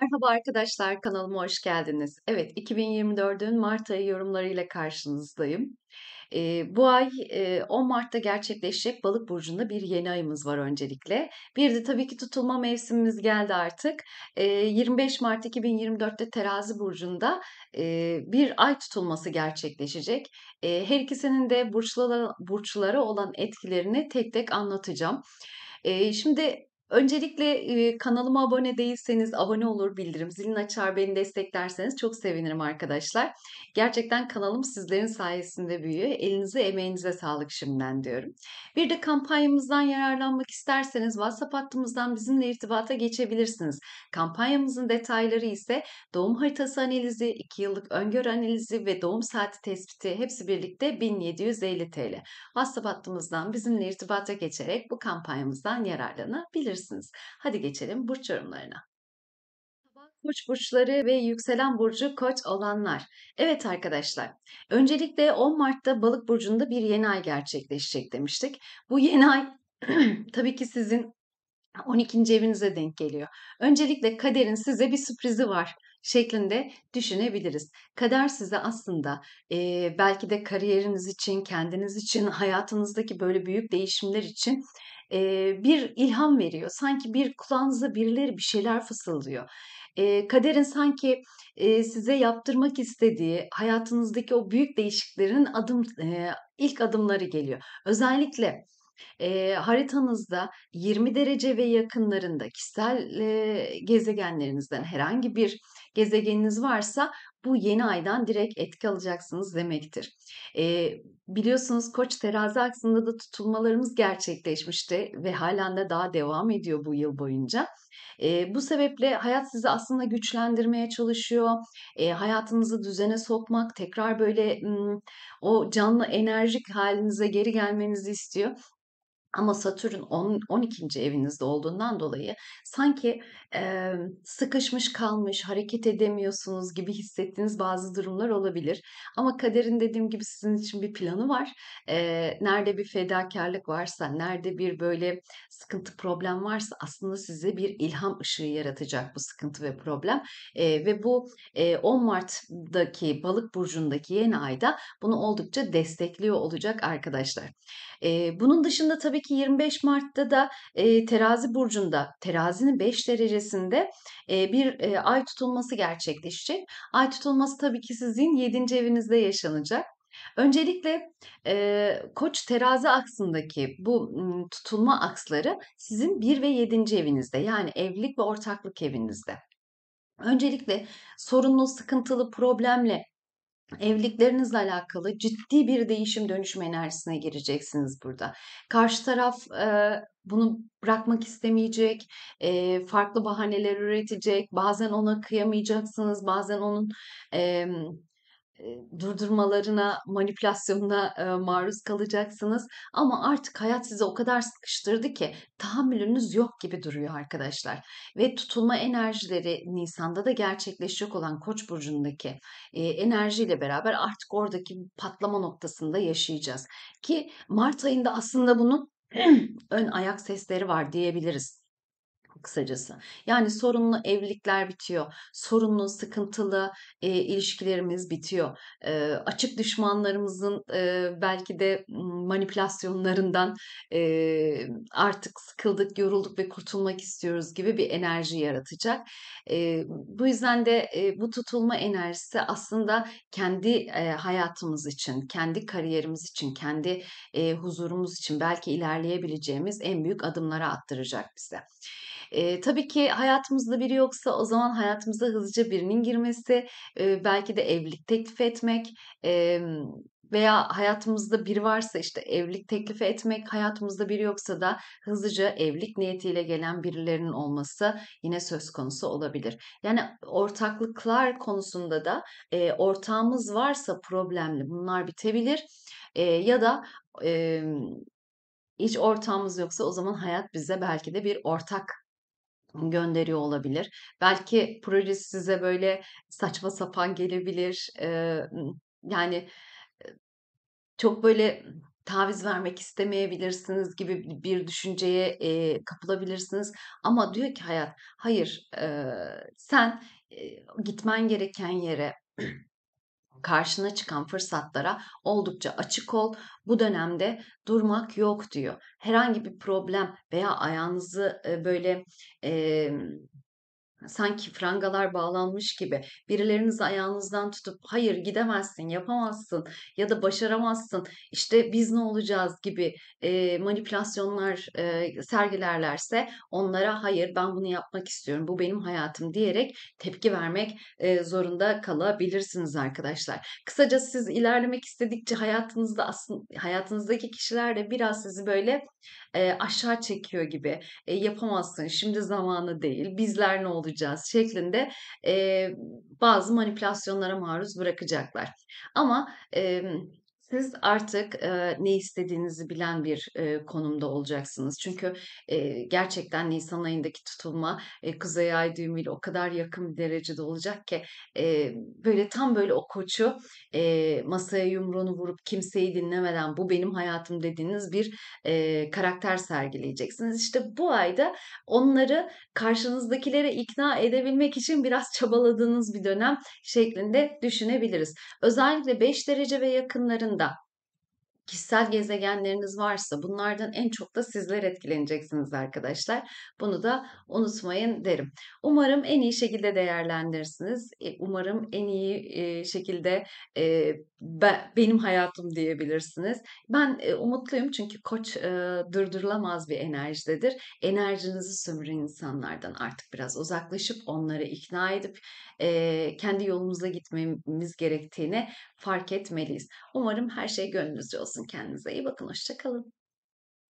Merhaba arkadaşlar, kanalıma hoş geldiniz. Evet, 2024'ün Mart ayı yorumlarıyla karşınızdayım. E, bu ay e, 10 Mart'ta gerçekleşecek Balık Burcu'nda bir yeni ayımız var öncelikle. Bir de tabii ki tutulma mevsimimiz geldi artık. E, 25 Mart 2024'te Terazi Burcu'nda e, bir ay tutulması gerçekleşecek. E, her ikisinin de burçlara, burçlara olan etkilerini tek tek anlatacağım. E, şimdi Öncelikle e, kanalıma abone değilseniz abone olur, bildirim zilini açar, beni desteklerseniz çok sevinirim arkadaşlar. Gerçekten kanalım sizlerin sayesinde büyüyor. Elinize emeğinize sağlık şimdiden diyorum. Bir de kampanyamızdan yararlanmak isterseniz WhatsApp hattımızdan bizimle irtibata geçebilirsiniz. Kampanyamızın detayları ise doğum haritası analizi, 2 yıllık öngör analizi ve doğum saati tespiti hepsi birlikte 1750 TL. WhatsApp hattımızdan bizimle irtibata geçerek bu kampanyamızdan yararlanabilirsiniz yapabilirsiniz. Hadi geçelim burç yorumlarına. Koç burçları ve yükselen burcu Koç olanlar. Evet arkadaşlar. Öncelikle 10 Mart'ta Balık burcunda bir yeni ay gerçekleşecek demiştik. Bu yeni ay tabii ki sizin 12. evinize denk geliyor. Öncelikle kaderin size bir sürprizi var şeklinde düşünebiliriz. Kader size aslında e, belki de kariyeriniz için, kendiniz için, hayatınızdaki böyle büyük değişimler için e, bir ilham veriyor. Sanki bir kulağınıza birileri bir şeyler fısıldıyor. E, kaderin sanki e, size yaptırmak istediği hayatınızdaki o büyük değişiklerin adım e, ilk adımları geliyor. Özellikle e, haritanızda 20 derece ve yakınlarında kişisel e, gezegenlerinizden herhangi bir gezegeniniz varsa bu yeni aydan direkt etki alacaksınız demektir. E, biliyorsunuz Koç terazi aksında da tutulmalarımız gerçekleşmişti ve halen de daha devam ediyor bu yıl boyunca. E, bu sebeple hayat sizi aslında güçlendirmeye çalışıyor. E, hayatınızı düzene sokmak, tekrar böyle m, o canlı enerjik halinize geri gelmenizi istiyor. Ama Satürn 10, 12. evinizde olduğundan dolayı sanki e, sıkışmış kalmış, hareket edemiyorsunuz gibi hissettiğiniz bazı durumlar olabilir. Ama kaderin dediğim gibi sizin için bir planı var. E, nerede bir fedakarlık varsa, nerede bir böyle sıkıntı problem varsa aslında size bir ilham ışığı yaratacak bu sıkıntı ve problem. E, ve bu e, 10 Mart'daki balık burcundaki yeni ayda bunu oldukça destekliyor olacak arkadaşlar. E, bunun dışında tabii önümüzdeki 25 Mart'ta da e, terazi burcunda terazinin 5 derecesinde e, bir e, ay tutulması gerçekleşecek. Ay tutulması tabii ki sizin 7. evinizde yaşanacak. Öncelikle e, koç terazi aksındaki bu m, tutulma aksları sizin 1 ve 7. evinizde yani evlilik ve ortaklık evinizde. Öncelikle sorunlu, sıkıntılı, problemle evliliklerinizle alakalı ciddi bir değişim dönüşüm enerjisine gireceksiniz burada. Karşı taraf e, bunu bırakmak istemeyecek, e, farklı bahaneler üretecek, bazen ona kıyamayacaksınız, bazen onun e, durdurmalarına, manipülasyonuna e, maruz kalacaksınız. Ama artık hayat sizi o kadar sıkıştırdı ki tahammülünüz yok gibi duruyor arkadaşlar. Ve tutulma enerjileri Nisan'da da gerçekleşecek olan Koç burcundaki e, enerjiyle beraber artık oradaki patlama noktasında yaşayacağız. Ki Mart ayında aslında bunun ön ayak sesleri var diyebiliriz kısacası. Yani sorunlu evlilikler bitiyor. Sorunlu, sıkıntılı e, ilişkilerimiz bitiyor. E, açık düşmanlarımızın e, belki de manipülasyonlarından e, artık sıkıldık, yorulduk ve kurtulmak istiyoruz gibi bir enerji yaratacak. E, bu yüzden de e, bu tutulma enerjisi aslında kendi e, hayatımız için, kendi kariyerimiz için, kendi e, huzurumuz için belki ilerleyebileceğimiz en büyük adımlara attıracak bize. E, tabii ki hayatımızda biri yoksa o zaman hayatımıza hızlıca birinin girmesi, e, belki de evlilik teklif etmek, e, veya hayatımızda bir varsa işte evlilik teklifi etmek, hayatımızda biri yoksa da hızlıca evlilik niyetiyle gelen birilerinin olması yine söz konusu olabilir. Yani ortaklıklar konusunda da e, ortağımız varsa problemli bunlar bitebilir e, ya da e, hiç ortağımız yoksa o zaman hayat bize belki de bir ortak gönderiyor olabilir. Belki projesi size böyle saçma sapan gelebilir. yani çok böyle taviz vermek istemeyebilirsiniz gibi bir düşünceye kapılabilirsiniz. Ama diyor ki hayat, hayır sen gitmen gereken yere karşına çıkan fırsatlara oldukça açık ol. Bu dönemde durmak yok diyor. Herhangi bir problem veya ayağınızı böyle sanki frangalar bağlanmış gibi birileriniz ayağınızdan tutup hayır gidemezsin, yapamazsın ya da başaramazsın, işte biz ne olacağız gibi e, manipülasyonlar e, sergilerlerse onlara hayır ben bunu yapmak istiyorum, bu benim hayatım diyerek tepki vermek e, zorunda kalabilirsiniz arkadaşlar. Kısaca siz ilerlemek istedikçe hayatınızda aslında hayatınızdaki kişiler de biraz sizi böyle e, aşağı çekiyor gibi e, yapamazsın, şimdi zamanı değil, bizler ne olacağız dolduracağız şeklinde e, bazı manipülasyonlara maruz bırakacaklar. Ama e, siz artık e, ne istediğinizi bilen bir e, konumda olacaksınız. Çünkü e, gerçekten Nisan ayındaki tutulma e, Kuzey Ay düğümüyle o kadar yakın bir derecede olacak ki e, böyle tam böyle o koçu e, masaya yumruğunu vurup kimseyi dinlemeden bu benim hayatım dediğiniz bir e, karakter sergileyeceksiniz. İşte bu ayda onları karşınızdakilere ikna edebilmek için biraz çabaladığınız bir dönem şeklinde düşünebiliriz. Özellikle 5 derece ve yakınlarında 한다. kişisel gezegenleriniz varsa bunlardan en çok da sizler etkileneceksiniz arkadaşlar. Bunu da unutmayın derim. Umarım en iyi şekilde değerlendirirsiniz. E, umarım en iyi e, şekilde e, benim hayatım diyebilirsiniz. Ben umutluyum çünkü koç durdurulamaz bir enerjidedir. Enerjinizi sömürün insanlardan artık biraz uzaklaşıp onları ikna edip kendi yolumuza gitmemiz gerektiğini fark etmeliyiz. Umarım her şey gönlünüzce olsun olsun. Kendinize iyi bakın. Hoşçakalın.